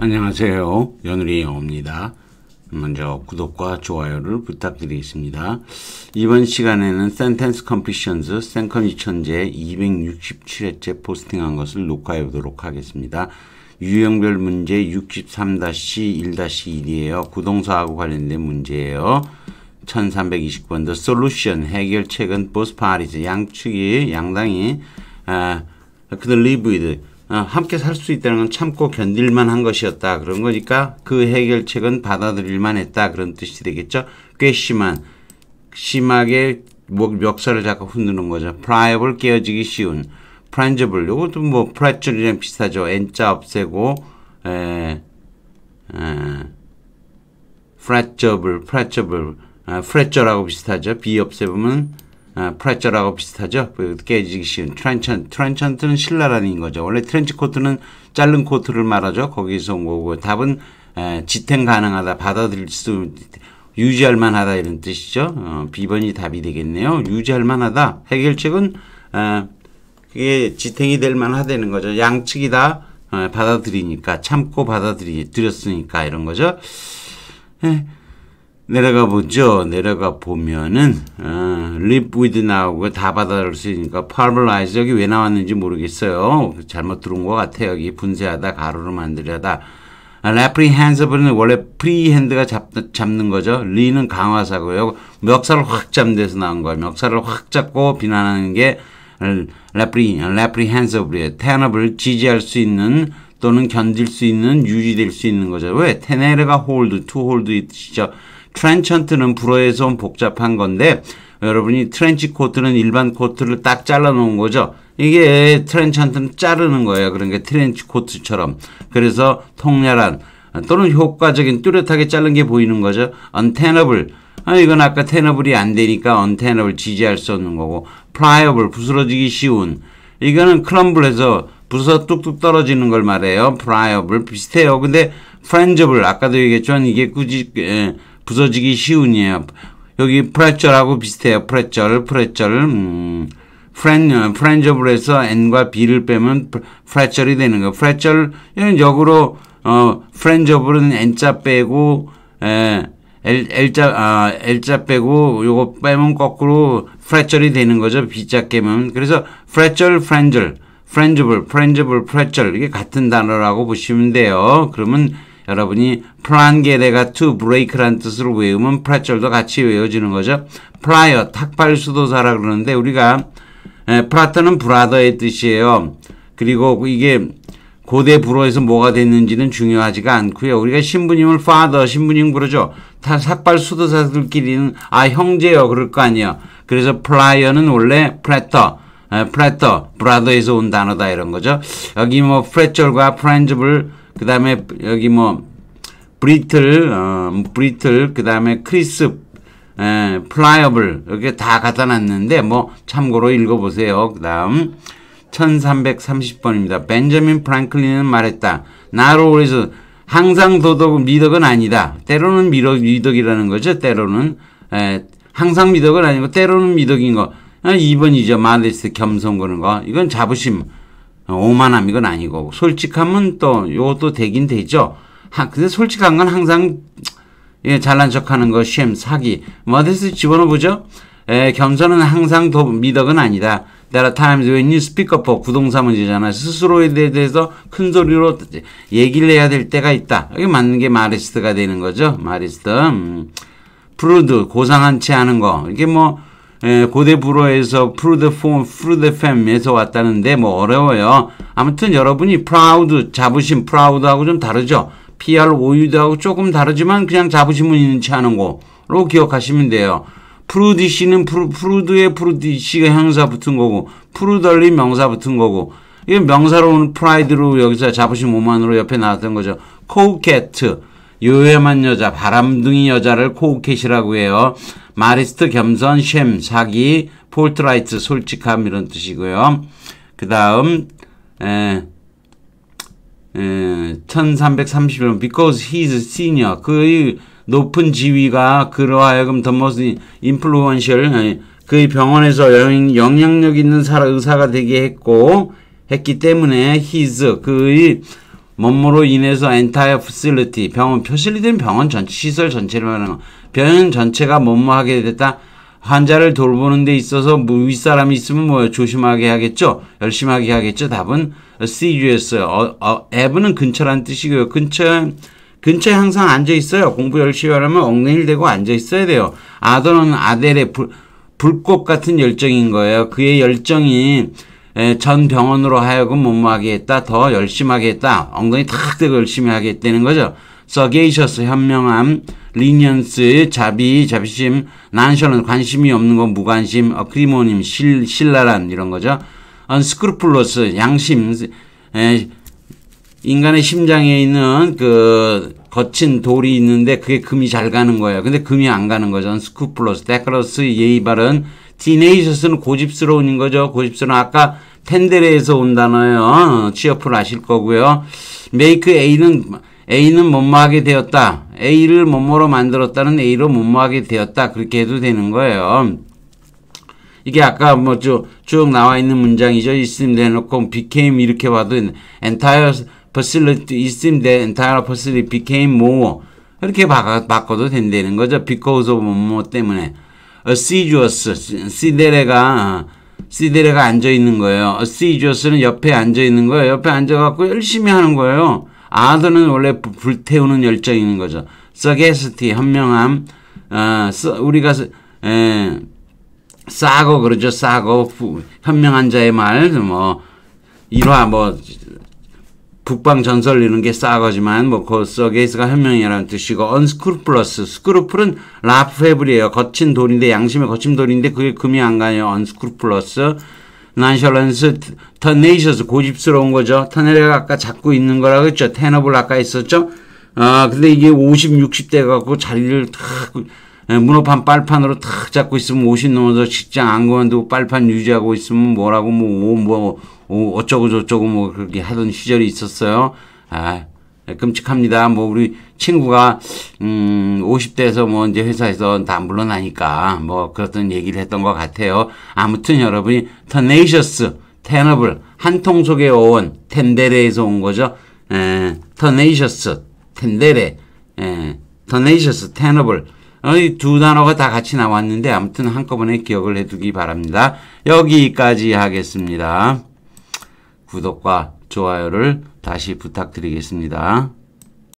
안녕하세요. 며느리 입니다 먼저 구독과 좋아요를 부탁드리겠습니다. 이번 시간에는 Sentence Completions, 센컨이천제 267회째 포스팅한 것을 녹화해 보도록 하겠습니다. 유형별 문제 63-1-1이에요. 구동사하고 관련된 문제예요. 1329번 The Solution, 해결책은 Both Parties, 양측이, 양당이 아, 그들 Live with 어, 함께 살 수 있다는 건 참고 견딜만 한 것이었다. 그런 거니까 그 해결책은 받아들일만 했다. 그런 뜻이 되겠죠. 꽤 심한, 심하게 멱살을 잡고 흔드는 거죠. pliable 깨어지기 쉬운. frangible. 요것도 뭐 f r a g i l i e 이랑 비슷하죠. n자 없애고, 에, 에, fragile, fragile, 아, f r a g i l e r 고 비슷하죠. b 없애보면 아, 프레저라고 비슷하죠. 그 깨지기 쉬운 트렌천. 트렌천트는 신라라는 거죠. 원래 트렌치 코트는 자른 코트를 말하죠. 거기서 뭐고 그 답은 에, 지탱 가능하다, 받아들일 수 유지할 만하다 이런 뜻이죠. 어, B번이 답이 되겠네요. 유지할 만하다. 해결책은 에, 그게 지탱이 될 만하다는 거죠. 양측이 다 받아들이니까 참고 받아들이 드렸으니까 이런 거죠. 에. 내려가 보죠. 내려가 보면은 어, live with 나오고 다 받아들일 수 있으니까 paralyze 여기 왜 나왔는지 모르겠어요. 잘못 들은것 같아. 요 여기 분쇄하다 가로로 만들려다. apprehensive는 아, 원래 프리핸드가 잡, 는 거죠. 리는 강화사고요. 멱살을 확 잡는 데서 나온 거예요. 멱살을 확 잡고 비난하는 게 레프리, 레프리핸서블이에요. 텐업을 지지할 수 있는 또는 견딜 수 있는 유지될 수 있는 거죠. 왜? 테네르가 홀드, 투 홀드 있죠 트렌천트는 불어에서 온 복잡한 건데 여러분이 트렌치 코트는 일반 코트를 딱 잘라놓은 거죠. 이게 트렌치한테는 자르는 거예요. 그러니까 트렌치 코트처럼. 그래서 통렬한 또는 효과적인 뚜렷하게 자른 게 보이는 거죠. u 테너블 아, 이건 아까 테너블이안 되니까 u 테너블 지지할 수 없는 거고 p 라이 a b 부스러지기 쉬운 이거는 크럼블해서 부서 뚝뚝 떨어지는 걸 말해요. p 라이 a b 비슷해요. 근데 프렌 a n g 아까도 얘기했지만 이게 굳이 에, 부서지기 쉬우니요. 여기 프레절하고 비슷해요. 프레절, 프레절. 음. 프렌, 프렌저블에서 n과 b를 빼면 프레절이 되는 거. 프레절 이런 역으로 어 프렌저블은 n자 빼고 에 L, L자, 아, L자 빼고 요거 빼면 거꾸로 프레절이 되는 거죠. B자 깨면. 그래서 프레절, 프렌절, 프렌저블, 프렌저블, 프레절 이게 같은 단어라고 보시면 돼요. 그러면 여러분이 프란게데가투브레이크란 뜻으로 외우면 프라절도 같이 외워지는 거죠. 프라이어 탁발 수도사라 그러는데 우리가 에, 프라터는 브라더의 뜻이에요. 그리고 이게 고대 불어에서 뭐가 됐는지는 중요하지가 않고요. 우리가 신부님을 f a 신부님 부르죠. 다 삭발 수도사들끼리는 아 형제요 그럴 거 아니에요. 그래서 플라이어는 원래 프레터, 프레터, 브라더에서 온 단어다 이런 거죠. 여기 뭐 프레절과 프렌즈블 그 다음에 여기 뭐 브리틀, 어, 브리틀, 그 다음에 크리스, 에, 플라이어블 이렇게 다 갖다 놨는데 뭐 참고로 읽어보세요. 그 다음 1330번입니다. 벤저민 프랑클린은 말했다. 나로 그래서 항상 도덕은 미덕은 아니다. 때로는 미덕, 미덕이라는 거죠. 때로는 에, 항상 미덕은 아니고 때로는 미덕인 거. 2번이죠. 어, 마네스 겸손 그런 거. 이건 자부심. 어, 오만함 이건 아니고 솔직함은 또 요것도 되긴 되죠. 하, 근데 솔직한 건 항상 예, 잘난 척하는 거, 쉼, 사기 뭐 어디서 집어넣어보죠? 에, 겸손은 항상 도, 미덕은 아니다. There are times when you speak up for 부동산 문제잖아. 스스로에 대해서 큰 소리로 얘기를 해야 될 때가 있다. 이게 맞는 게 마리스트가 되는 거죠. 마리스트. 음. 프루드, 고상한 채 하는 거. 이게 뭐, 예, 고대 불어에서 through the form, through the fam에서 왔다는데 뭐 어려워요. 아무튼 여러분이 proud, 자부심, proud하고 좀 다르죠. PR 오유드하고 조금 다르지만 그냥 자부심은 있는 채 하는 거로 기억하시면 돼요. 프루디시는 프루, 프루드의 프루디시가 형사 붙은 거고 프루덜리 명사 붙은 거고 이게 명사로 오는 프라이드로 여기서 자부심 오만으로 옆에 나왔던 거죠. 코우캣 요염한 여자, 바람둥이 여자를 코우캣이라고 해요. 마리스트 겸손, 쉼, 사기, 폴트라이트, 솔직함 이런 뜻이고요. 그 다음 1331번 because he is senior 그의 높은 지위가 그러하여금 the most influential 그의 병원에서 영향력 있는 사 의사가 되게 했고 했기 때문에 his 그의 몸으로 인해서 entire facility 병원 표시리된 병원 전체 시설 전체를 말하는 병원 전체가 몸무하게 됐다. 환자를 돌보는 데 있어서 뭐 윗사람이 있으면 뭐 조심하게 하겠죠? 열심하게 하겠죠? 답은 C였어요. 어, 어, 에브는 근처란 뜻이고요. 근처, 근처에 항상 앉아있어요. 공부 열심히 하려면 엉덩이 대고 앉아있어야 돼요. 아더는 아델의 불, 불꽃 같은 열정인 거예요. 그의 열정이 에, 전 병원으로 하여금 못마하게 했다. 더 열심하게 했다. 엉덩이 탁 대고 열심히 하게 했다는 거죠. 서게이셔스 현명함, 리니언스, 자비, 자비심, 난셔는 관심이 없는 건 무관심, 어크리모님, 실, 신랄한 이런 거죠. 언스크루플러스, 양심, 에, 인간의 심장에 있는 그 거친 돌이 있는데 그게 금이 잘 가는 거예요. 근데 금이 안 가는 거죠. 언스크루플러스, 데크러스, 예의 바른, 디네이셔스는 고집스러운 거죠. 고집스러운 아까 텐데레에서 온 단어예요. 어, 취업을 아실 거고요. 메이크 A는 A는 못뭐하게 되었다. A를 뭐뭐로 만들었다는 A로 못뭐하게 되었다. 그렇게 해도 되는 거예요. 이게 아까 뭐 쭉 나와 있는 문장이죠. 있음 해놓고 became 이렇게 봐도 entire facility 있음 대 entire facility became more 이렇게 바꿔, 바꿔도 된다는 거죠. because of 뭐뭐 때문에 assiduous 시데레가 시데레가 앉아 있는 거예요. assiduous는 옆에 앉아 있는 거예요. 옆에 앉아갖고 열심히 하는 거예요. 아드는 원래 불태우는 열정인 거죠. 서게스티 현명함 어, 우리가 에, 싸고 그러죠. 싸고 부, 현명한 자의 말뭐 일화 뭐 북방 전설 이런 게 싸거지만 뭐그 서게이스가 현명이라는 뜻이고 언스크루플러스 스크루플은 라프헤블이에요. 거친 돌인데 양심의 거친 돌인데 그게 금이 안 가요. 언스크루플러스 난셜런스 터네이셔스 고집스러운 거죠. 터널가 아까 잡고 있는 거라고 했죠. 텐업을 아까 있었죠아 근데 이게 50, 60대 갖고 자리를 탁 예, 문어판 빨판으로 탁 잡고 있으면 50 넘어서 직장 안 그만두고 빨판 유지하고 있으면 뭐라고 뭐, 뭐, 뭐 어쩌고 저쩌고 뭐 그렇게 하던 시절이 있었어요. 아 예, 끔찍합니다. 뭐 우리 친구가 음 50대에서 뭐 이제 회사에서 다 물러나니까 뭐 그렇던 얘기를 했던 것 같아요. 아무튼 여러분이 t e 이셔스 i o 블 한통 속에 온 텐데레에서 온 거죠. 에, t e n a c 텐데레, 에, t e n a c i o u 이두 단어가 다 같이 나왔는데 아무튼 한꺼번에 기억을 해두기 바랍니다. 여기까지 하겠습니다. 구독과 좋아요를 다시 부탁드리겠습니다.